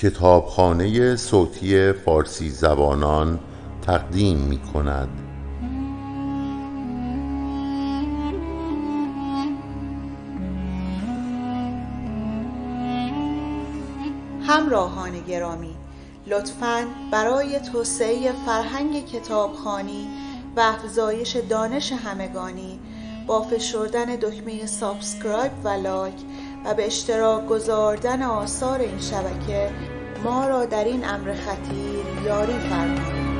کتابخانه صوتی فارسی زبانان تقدیم می کند همراهان گرامی لطفا برای توسعه فرهنگ کتابخانی و افزایش دانش همگانی با فشردن دکمه سابسکرایب و لایک و به اشتراک گذاردن آثار این شبکه ما را در این امر خطیر یاری فرمایید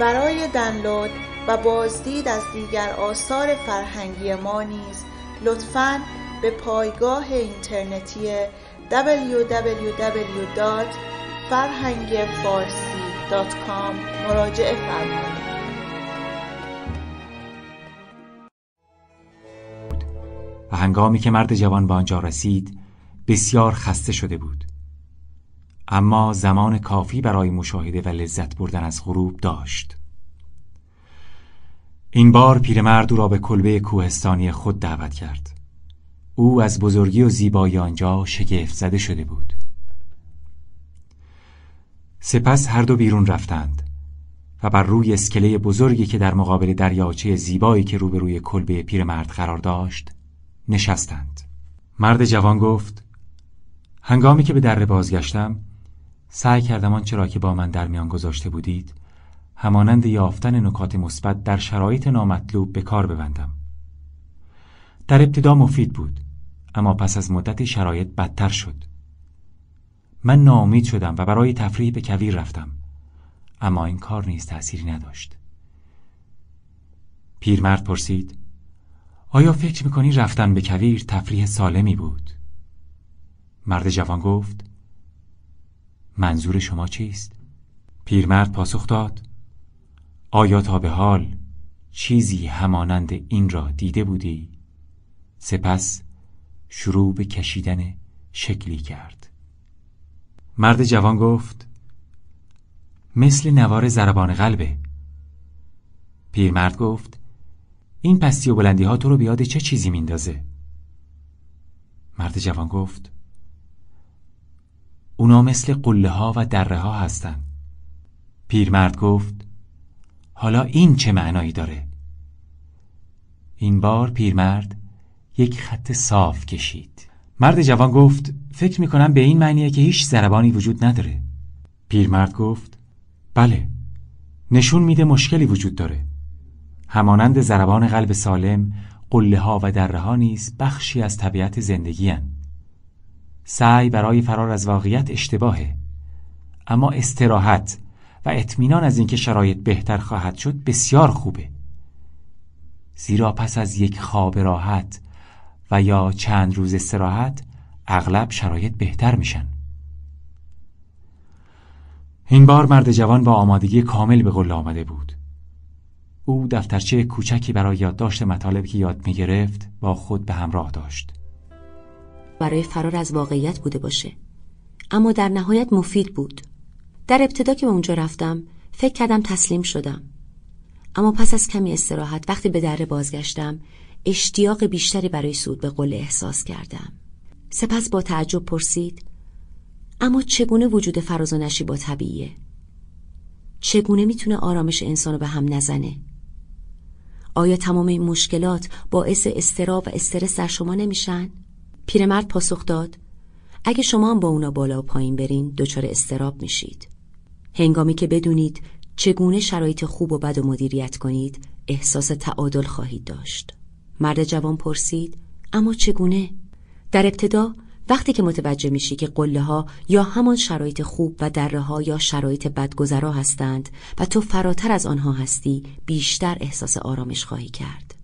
برای دانلود و بازدید از دیگر آثار فرهنگی ما نیز لطفاً به پایگاه اینترنتی www.farhangefarsi.com مراجعه فرمایید و هنگامی که مرد جوان به آنجا رسید بسیار خسته شده بود اما زمان کافی برای مشاهده و لذت بردن از غروب داشت این بار پیرمرد او را به کلبه کوهستانی خود دعوت کرد او از بزرگی و زیبایی آنجا شگفت زده شده بود سپس هر دو بیرون رفتند و بر روی اسکله بزرگی که در مقابل دریاچه زیبایی که روبروی کلبه پیرمرد قرار داشت نشستند مرد جوان گفت هنگامی که به دره بازگشتم سعی کردم آنچه را که با من در میان گذاشته بودید همانند یافتن نکات مثبت در شرایط نامطلوب به کار ببندم در ابتدا مفید بود اما پس از مدتی شرایط بدتر شد من ناامید شدم و برای تفریح به کویر رفتم اما این کار نیز تأثیری نداشت پیرمرد پرسید آیا فکر میکنی رفتن به کویر تفریح سالمی بود؟ مرد جوان گفت منظور شما چیست؟ پیرمرد پاسخ داد آیا تا به حال چیزی همانند این را دیده بودی؟ سپس شروع به کشیدن شکلی کرد مرد جوان گفت مثل نوار زربان قلبه پیرمرد گفت این پستی و بلندی ها تو رو بیاد چه چیزی میندازه مرد جوان گفت اونا مثل قله ها و دره ها هستن پیرمرد گفت حالا این چه معنایی داره این بار پیرمرد یک خط صاف کشید مرد جوان گفت فکر میکنم به این معنیه که هیچ زربانی وجود نداره پیرمرد گفت بله نشون میده مشکلی وجود داره همانند زربان قلب سالم قله ها و دره ها نیز بخشی از طبیعت زندگی هن. سعی برای فرار از واقعیت اشتباهه اما استراحت و اطمینان از اینکه شرایط بهتر خواهد شد بسیار خوبه زیرا پس از یک خواب راحت و یا چند روز استراحت اغلب شرایط بهتر میشن این بار مرد جوان با آمادگی کامل به قله آمده بود او دفترچه کوچکی برای یادداشت مطالب که یاد میگرفت با خود به همراه داشت برای فرار از واقعیت بوده باشه اما در نهایت مفید بود در ابتدا که به اونجا رفتم فکر کردم تسلیم شدم اما پس از کمی استراحت وقتی به دره بازگشتم اشتیاق بیشتری برای سود به قله احساس کردم سپس با تعجب پرسید اما چگونه وجود فراز و نشی با طبیعیه؟ چگونه میتونه آرامش انسان رو به هم نزنه؟ آیا تمام این مشکلات باعث استرا و استرس در شما نمیشن؟ پیرمرد پاسخ داد اگه شما هم با اونا بالا و پایین برین دچار استراب میشید هنگامی که بدونید چگونه شرایط خوب و بد و مدیریت کنید احساس تعادل خواهید داشت مرد جوان پرسید اما چگونه؟ در ابتدا وقتی که متوجه میشی که قله ها یا همان شرایط خوب و دره ها یا شرایط بدگذرا هستند و تو فراتر از آنها هستی بیشتر احساس آرامش خواهی کرد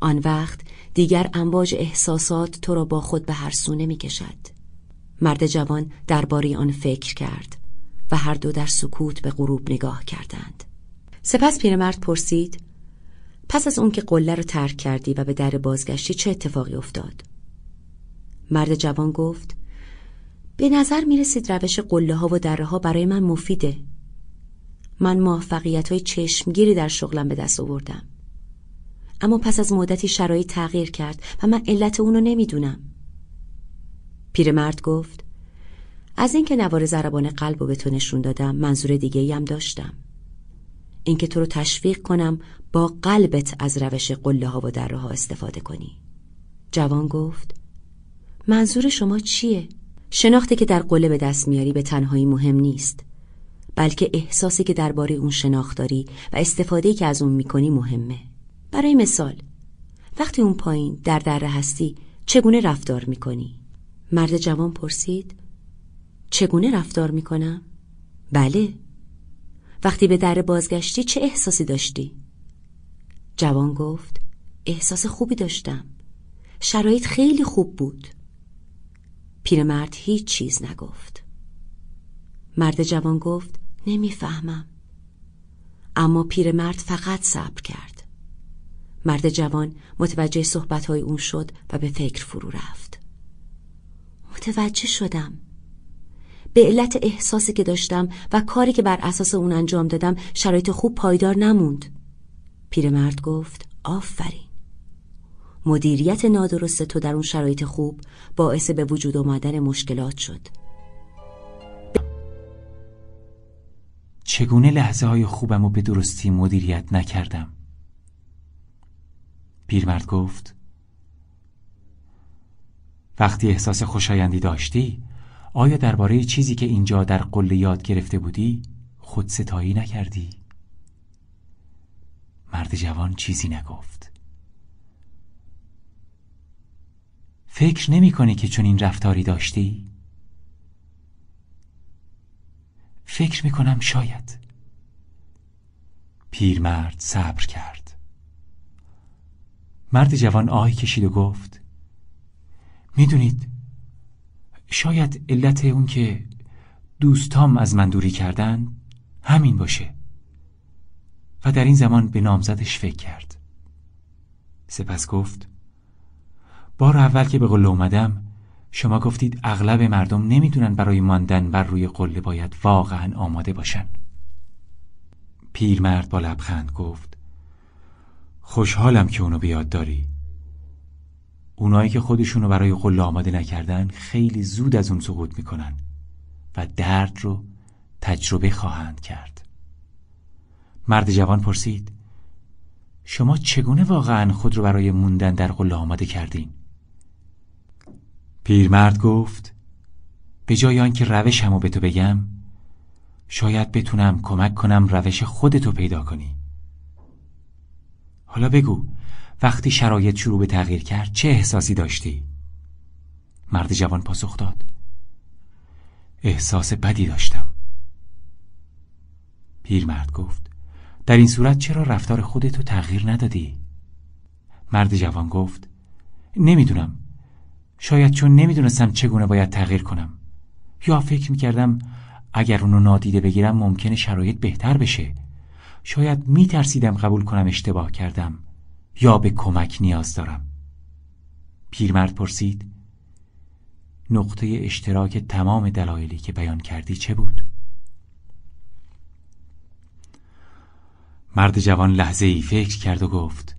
آن وقت دیگر امواج احساسات تو را با خود به هر سونه می کشد مرد جوان درباره آن فکر کرد و هر دو در سکوت به غروب نگاه کردند سپس پیرمرد پرسید پس از اون که قله رو ترک کردی و به در بازگشتی چه اتفاقی افتاد؟ مرد جوان گفت به نظر می روش قله ها و دره ها برای من مفیده من موفقیت های چشمگیری در شغلم به دست آوردم اما پس از مدتی شرایط تغییر کرد و من علت اونو نمیدونم پیرمرد گفت از اینکه نوار زربان قلب رو به تو نشون دادم منظور دیگه هم داشتم اینکه تو رو تشویق کنم با قلبت از روش قله ها و دره ها استفاده کنی جوان گفت منظور شما چیه؟ شناختی که در قله به دست میاری به تنهایی مهم نیست بلکه احساسی که درباره اون شناخت داری و استفادهی که از اون میکنی مهمه برای مثال وقتی اون پایین در دره هستی چگونه رفتار میکنی؟ مرد جوان پرسید چگونه رفتار میکنم؟ بله وقتی به دره بازگشتی چه احساسی داشتی؟ جوان گفت احساس خوبی داشتم شرایط خیلی خوب بود پیرمرد هیچ چیز نگفت مرد جوان گفت نمیفهمم اما پیرمرد فقط صبر کرد مرد جوان متوجه های اون شد و به فکر فرو رفت متوجه شدم به علت احساسی که داشتم و کاری که بر اساس اون انجام دادم شرایط خوب پایدار نموند پیرمرد گفت آفرین مدیریت نادرست تو در اون شرایط خوب باعث به وجود آمدن مشکلات شد چگونه لحظه های خوبم و به درستی مدیریت نکردم پیرمرد گفت وقتی احساس خوشایندی داشتی آیا درباره چیزی که اینجا در قله یاد گرفته بودی خود ستایی نکردی؟ مرد جوان چیزی نگفت فکر نمی که چون این رفتاری داشتی؟ فکر می کنم شاید پیرمرد صبر کرد مرد جوان آهی کشید و گفت میدونید شاید علت اون که دوستام از من دوری کردن همین باشه و در این زمان به نامزدش فکر کرد سپس گفت بار اول که به قله اومدم شما گفتید اغلب مردم نمیتونن برای ماندن بر روی قله باید واقعا آماده باشن پیرمرد با لبخند گفت خوشحالم که اونو بیاد داری اونایی که خودشونو برای قله آماده نکردن خیلی زود از اون سقوط میکنن و درد رو تجربه خواهند کرد مرد جوان پرسید شما چگونه واقعا خود رو برای موندن در قله آماده کردین؟ پیرمرد گفت به جای آنکه روشمو به تو بگم شاید بتونم کمک کنم روش خودتو پیدا کنی حالا بگو وقتی شرایط شروع به تغییر کرد چه احساسی داشتی؟ مرد جوان پاسخ داد احساس بدی داشتم پیرمرد گفت در این صورت چرا رفتار خودتو تغییر ندادی؟ مرد جوان گفت نمیدونم شاید چون نمیدونستم چگونه باید تغییر کنم یا فکر میکردم اگر اونو نادیده بگیرم ممکنه شرایط بهتر بشه شاید میترسیدم قبول کنم اشتباه کردم یا به کمک نیاز دارم پیرمرد پرسید نقطه اشتراک تمام دلایلی که بیان کردی چه بود؟ مرد جوان لحظه ای فکر کرد و گفت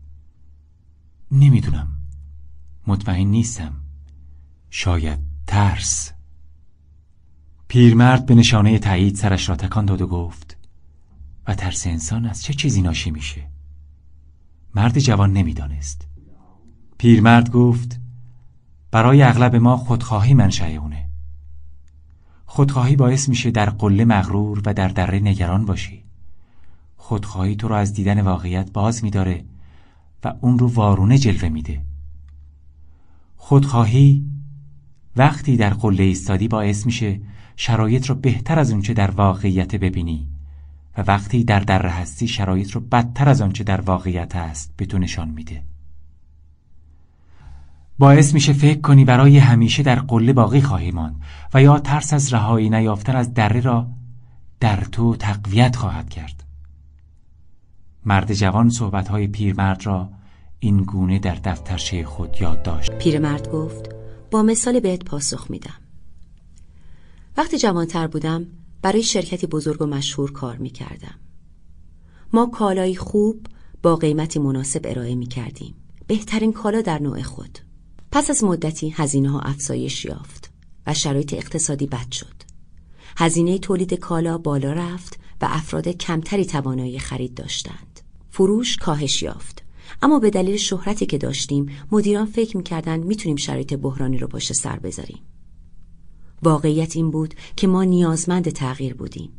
نمیدونم مطمئن نیستم شاید ترس پیرمرد به نشانه تایید سرش را تکان داد و گفت و ترس انسان از چه چیزی ناشی میشه مرد جوان نمیدانست پیرمرد گفت برای اغلب ما خودخواهی منشأ اونه خودخواهی باعث میشه در قله مغرور و در دره نگران باشی خودخواهی تو رو از دیدن واقعیت باز میداره و اون رو وارونه جلوه میده خودخواهی وقتی در قله ایستادی باعث میشه شرایط رو بهتر از اونچه در واقعیت ببینی و وقتی در دره هستی شرایط رو بدتر از آنچه در واقعیت هست به تو نشان میده باعث میشه فکر کنی برای همیشه در قله باقی خواهی ماند و یا ترس از رهایی نیافتن از دره را در تو تقویت خواهد کرد مرد جوان های پیرمرد را این گونه در دفترچه خود یاد داشت پیرمرد گفت با مثال بهت پاسخ میدم وقتی جوانتر بودم برای شرکتی بزرگ و مشهور کار میکردم. ما کالایی خوب با قیمتی مناسب ارائه می بهترین کالا در نوع خود. پس از مدتی هزینه ها افزایش یافت و شرایط اقتصادی بد شد. هزینه تولید کالا بالا رفت و افراد کمتری توانایی خرید داشتند. فروش کاهش یافت اما به دلیل شهرتی که داشتیم مدیران فکر میکردند میتونیم شرایط بحرانی رو پشت سر بذاریم واقعیت این بود که ما نیازمند تغییر بودیم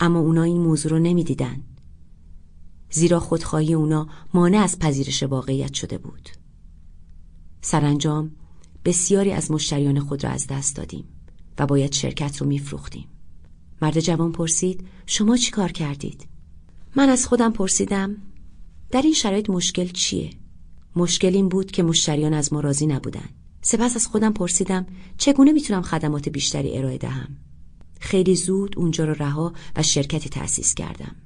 اما اونا این موضوع رو نمیدیدن زیرا خودخواهی اونا مانع از پذیرش واقعیت شده بود سرانجام بسیاری از مشتریان خود را از دست دادیم و باید شرکت رو میفروختیم مرد جوان پرسید شما چی کار کردید؟ من از خودم پرسیدم در این شرایط مشکل چیه؟ مشکل این بود که مشتریان از ما راضی نبودن سپس از خودم پرسیدم چگونه میتونم خدمات بیشتری ارائه دهم خیلی زود اونجا رو رها و شرکتی تأسیس کردم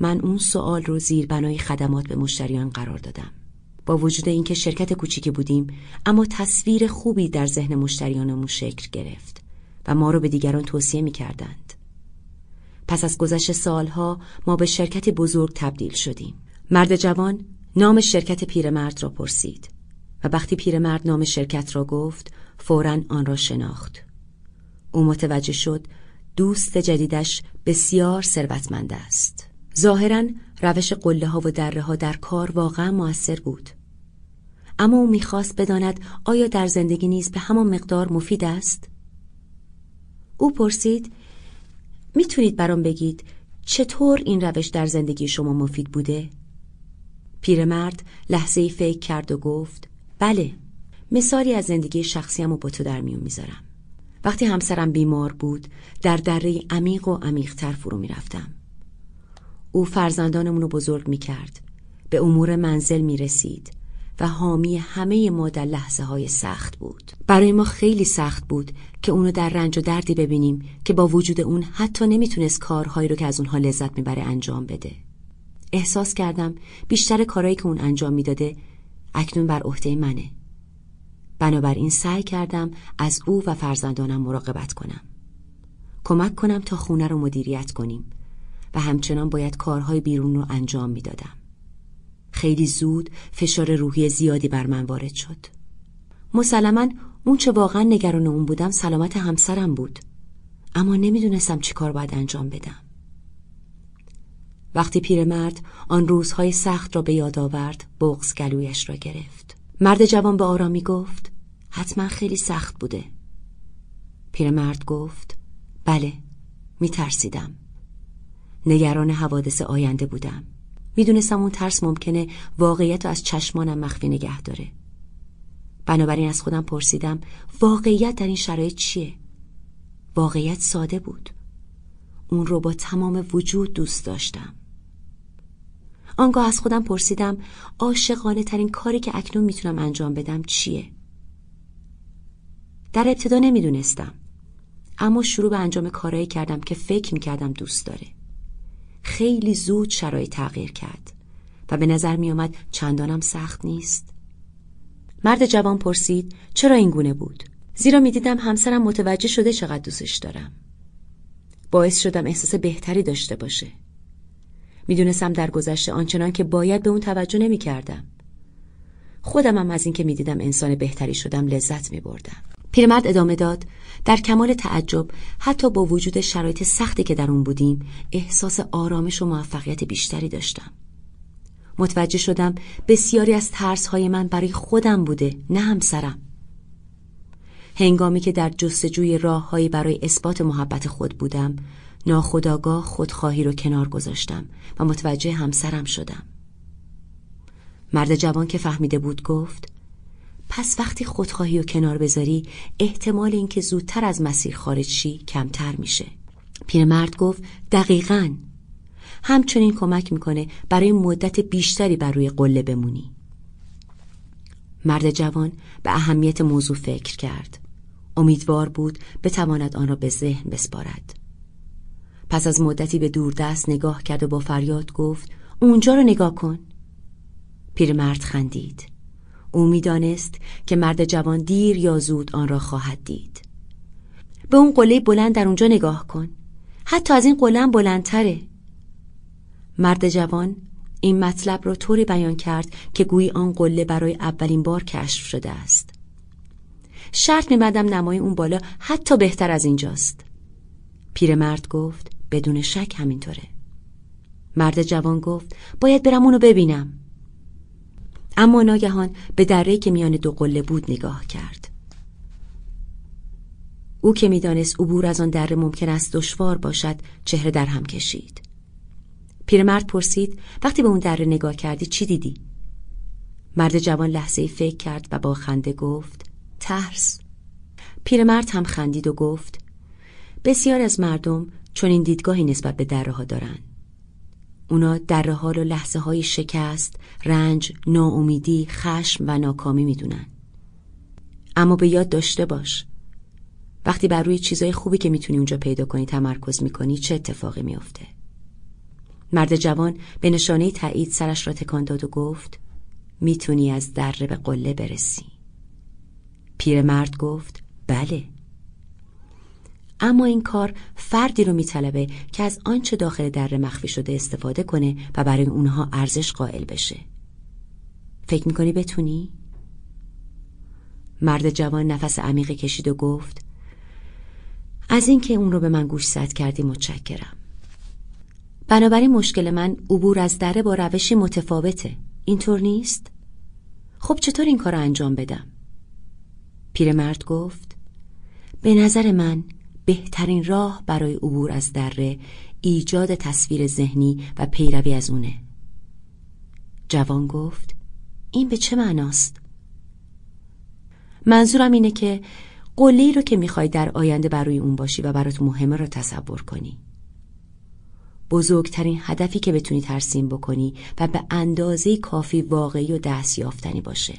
من اون سوال رو زیر بنای خدمات به مشتریان قرار دادم با وجود اینکه شرکت کوچیکی بودیم اما تصویر خوبی در ذهن مشتریانمون شکل گرفت و ما رو به دیگران توصیه می کردند. پس از گذشت سالها ما به شرکت بزرگ تبدیل شدیم مرد جوان نام شرکت پیرمرد را پرسید و وقتی پیرمرد نام شرکت را گفت فورا آن را شناخت او متوجه شد دوست جدیدش بسیار ثروتمند است ظاهرا روش قله ها و دره ها در کار واقعا موثر بود اما او میخواست بداند آیا در زندگی نیز به همان مقدار مفید است او پرسید میتونید برام بگید چطور این روش در زندگی شما مفید بوده؟ پیرمرد لحظه فکر کرد و گفت بله مثالی از زندگی شخصیم و با تو در میون میذارم وقتی همسرم بیمار بود در دره عمیق و عمیقتر فرو میرفتم او فرزندانمون رو بزرگ میکرد به امور منزل میرسید و حامی همه ما در لحظه های سخت بود برای ما خیلی سخت بود که اونو در رنج و دردی ببینیم که با وجود اون حتی نمیتونست کارهایی رو که از اونها لذت میبره انجام بده. احساس کردم بیشتر کارهایی که اون انجام میداده اکنون بر عهده منه. بنابراین سعی کردم از او و فرزندانم مراقبت کنم. کمک کنم تا خونه رو مدیریت کنیم و همچنان باید کارهای بیرون رو انجام میدادم. خیلی زود فشار روحی زیادی بر من وارد شد. مسلما اون چه واقعا نگران اون بودم سلامت همسرم بود اما نمیدونستم چی کار باید انجام بدم وقتی پیرمرد آن روزهای سخت را به یاد آورد بغز گلویش را گرفت مرد جوان به آرامی گفت حتما خیلی سخت بوده پیرمرد گفت بله می ترسیدم نگران حوادث آینده بودم میدونستم اون ترس ممکنه واقعیت رو از چشمانم مخفی نگه داره بنابراین از خودم پرسیدم واقعیت در این شرایط چیه؟ واقعیت ساده بود اون رو با تمام وجود دوست داشتم آنگاه از خودم پرسیدم عاشقانه ترین کاری که اکنون میتونم انجام بدم چیه؟ در ابتدا نمیدونستم اما شروع به انجام کارایی کردم که فکر میکردم دوست داره خیلی زود شرایط تغییر کرد و به نظر میآمد چندانم سخت نیست مرد جوان پرسید چرا این گونه بود زیرا میدیدم همسرم متوجه شده چقدر دوستش دارم باعث شدم احساس بهتری داشته باشه میدونستم در گذشته آنچنان که باید به اون توجه نمی کردم. خودم هم از اینکه میدیدم انسان بهتری شدم لذت می بردم. پیرمرد ادامه داد در کمال تعجب حتی با وجود شرایط سختی که در اون بودیم احساس آرامش و موفقیت بیشتری داشتم. متوجه شدم بسیاری از ترس های من برای خودم بوده نه همسرم هنگامی که در جستجوی راههایی برای اثبات محبت خود بودم ناخداگاه خودخواهی رو کنار گذاشتم و متوجه همسرم شدم مرد جوان که فهمیده بود گفت پس وقتی خودخواهی رو کنار بذاری احتمال اینکه زودتر از مسیر خارج شی کمتر میشه پیرمرد گفت دقیقاً، همچنین کمک میکنه برای مدت بیشتری بر روی قله بمونی مرد جوان به اهمیت موضوع فکر کرد امیدوار بود بتواند آن را به ذهن بسپارد پس از مدتی به دوردست نگاه کرد و با فریاد گفت اونجا رو نگاه کن پیرمرد خندید او میدانست که مرد جوان دیر یا زود آن را خواهد دید به اون قله بلند در اونجا نگاه کن حتی از این قله بلندتره مرد جوان این مطلب را طوری بیان کرد که گویی آن قله برای اولین بار کشف شده است شرط میبندم نمای اون بالا حتی بهتر از اینجاست پیرمرد گفت بدون شک همینطوره مرد جوان گفت باید برم اونو ببینم اما ناگهان به دره که میان دو قله بود نگاه کرد او که میدانست عبور از آن دره ممکن است دشوار باشد چهره در هم کشید پیرمرد پرسید وقتی به اون دره نگاه کردی چی دیدی؟ مرد جوان لحظه فکر کرد و با خنده گفت ترس پیرمرد هم خندید و گفت بسیار از مردم چون این دیدگاهی نسبت به دره ها دارن اونا دره ها رو لحظه های شکست، رنج، ناامیدی، خشم و ناکامی میدونن اما به یاد داشته باش وقتی بر روی چیزای خوبی که میتونی اونجا پیدا کنی تمرکز میکنی چه اتفاقی میافته مرد جوان به نشانه تایید سرش را تکان داد و گفت میتونی از دره به قله برسی مرد گفت بله اما این کار فردی رو میطلبه که از آنچه داخل دره مخفی شده استفاده کنه و برای اونها ارزش قائل بشه فکر میکنی بتونی؟ مرد جوان نفس عمیقی کشید و گفت از اینکه اون رو به من گوش گوشزد کردی متشکرم بنابراین مشکل من عبور از دره با روشی متفاوته اینطور نیست؟ خب چطور این کار انجام بدم؟ پیرمرد گفت به نظر من بهترین راه برای عبور از دره ایجاد تصویر ذهنی و پیروی از اونه جوان گفت این به چه معناست؟ منظورم اینه که قولی رو که میخوای در آینده برای اون باشی و برات مهمه رو تصور کنی بزرگترین هدفی که بتونی ترسیم بکنی و به اندازه کافی واقعی و دستیافتنی یافتنی باشه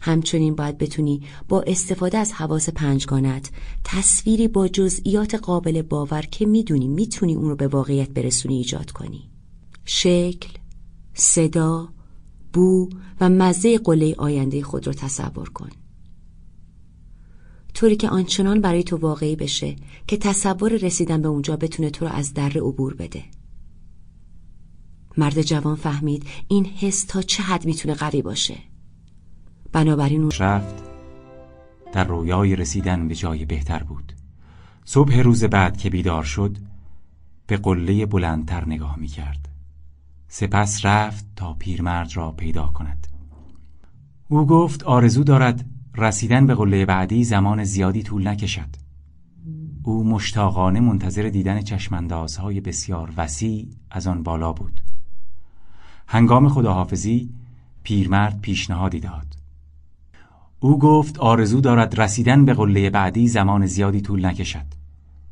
همچنین باید بتونی با استفاده از حواس پنجگانت تصویری با جزئیات قابل باور که میدونی میتونی اون رو به واقعیت برسونی ایجاد کنی شکل، صدا، بو و مزه قله آینده خود رو تصور کن طوری که آنچنان برای تو واقعی بشه که تصور رسیدن به اونجا بتونه تو رو از در عبور بده مرد جوان فهمید این حس تا چه حد میتونه قوی باشه بنابراین اون رفت در رویای رسیدن به جای بهتر بود صبح روز بعد که بیدار شد به قله بلندتر نگاه می کرد سپس رفت تا پیرمرد را پیدا کند او گفت آرزو دارد رسیدن به قله بعدی زمان زیادی طول نکشد او مشتاقانه منتظر دیدن چشماندازهای بسیار وسیع از آن بالا بود هنگام خداحافظی پیرمرد پیشنهادی داد او گفت آرزو دارد رسیدن به قله بعدی زمان زیادی طول نکشد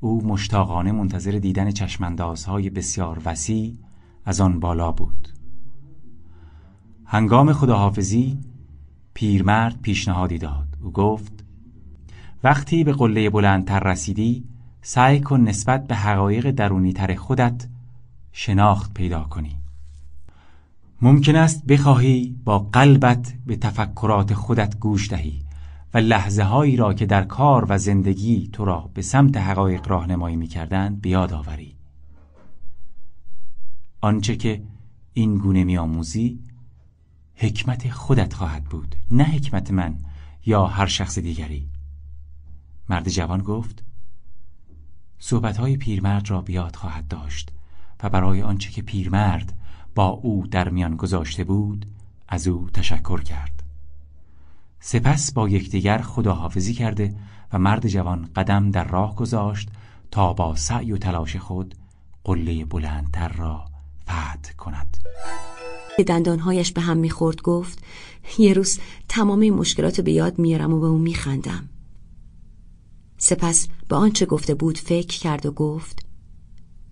او مشتاقانه منتظر دیدن چشماندازهای بسیار وسیع از آن بالا بود هنگام خداحافظی پیرمرد پیشنهادی داد او گفت وقتی به قله بلندتر رسیدی سعی کن نسبت به حقایق درونیتر خودت شناخت پیدا کنی ممکن است بخواهی با قلبت به تفکرات خودت گوش دهی و لحظه هایی را که در کار و زندگی تو را به سمت حقایق راهنمایی می کردند بیاد آوری آنچه که این گونه می آموزی حکمت خودت خواهد بود نه حکمت من یا هر شخص دیگری مرد جوان گفت صحبتهای پیرمرد را بیاد خواهد داشت و برای آنچه که پیرمرد با او در میان گذاشته بود از او تشکر کرد سپس با یکدیگر خداحافظی کرده و مرد جوان قدم در راه گذاشت تا با سعی و تلاش خود قله بلندتر را فتح کند که دندانهایش به هم میخورد گفت یه روز تمام این مشکلات به یاد میارم و به اون میخندم سپس به آنچه گفته بود فکر کرد و گفت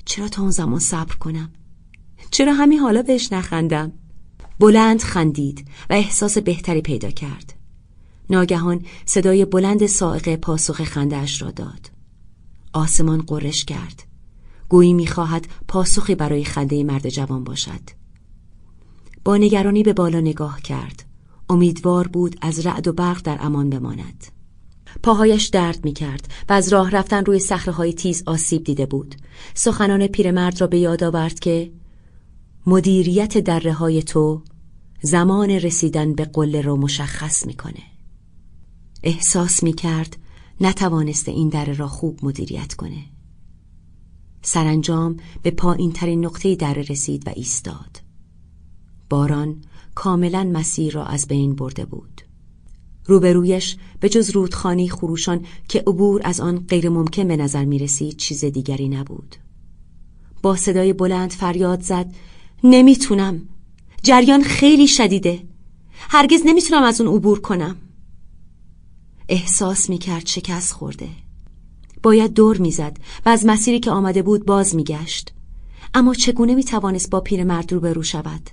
چرا تا اون زمان صبر کنم چرا همین حالا بهش نخندم بلند خندید و احساس بهتری پیدا کرد ناگهان صدای بلند سائقه پاسخ خندهاش را داد آسمان قرش کرد گویی میخواهد پاسخی برای خنده مرد جوان باشد با نگرانی به بالا نگاه کرد امیدوار بود از رعد و برق در امان بماند پاهایش درد می کرد و از راه رفتن روی صخره تیز آسیب دیده بود سخنان پیرمرد را به یاد آورد که مدیریت دره های تو زمان رسیدن به قله را مشخص میکنه. احساس می کرد نتوانست این دره را خوب مدیریت کنه. سرانجام به پایین ترین نقطه دره رسید و ایستاد. باران کاملا مسیر را از بین برده بود روبرویش به جز رودخانی خروشان که عبور از آن غیر ممکن به نظر می چیز دیگری نبود با صدای بلند فریاد زد نمیتونم جریان خیلی شدیده هرگز نمیتونم از اون عبور کنم احساس میکرد شکست خورده باید دور میزد و از مسیری که آمده بود باز میگشت اما چگونه میتوانست با پیرمرد روبرو شود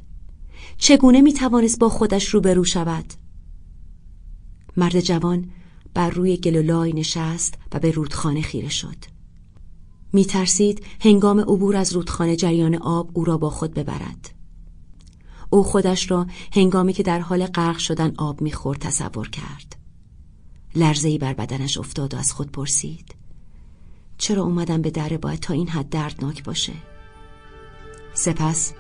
چگونه می توانست با خودش روبرو شود مرد جوان بر روی گلولای نشست و به رودخانه خیره شد می ترسید هنگام عبور از رودخانه جریان آب او را با خود ببرد او خودش را هنگامی که در حال غرق شدن آب خورد تصور کرد لرزهای بر بدنش افتاد و از خود پرسید چرا اومدم به دره باید تا این حد دردناک باشه سپس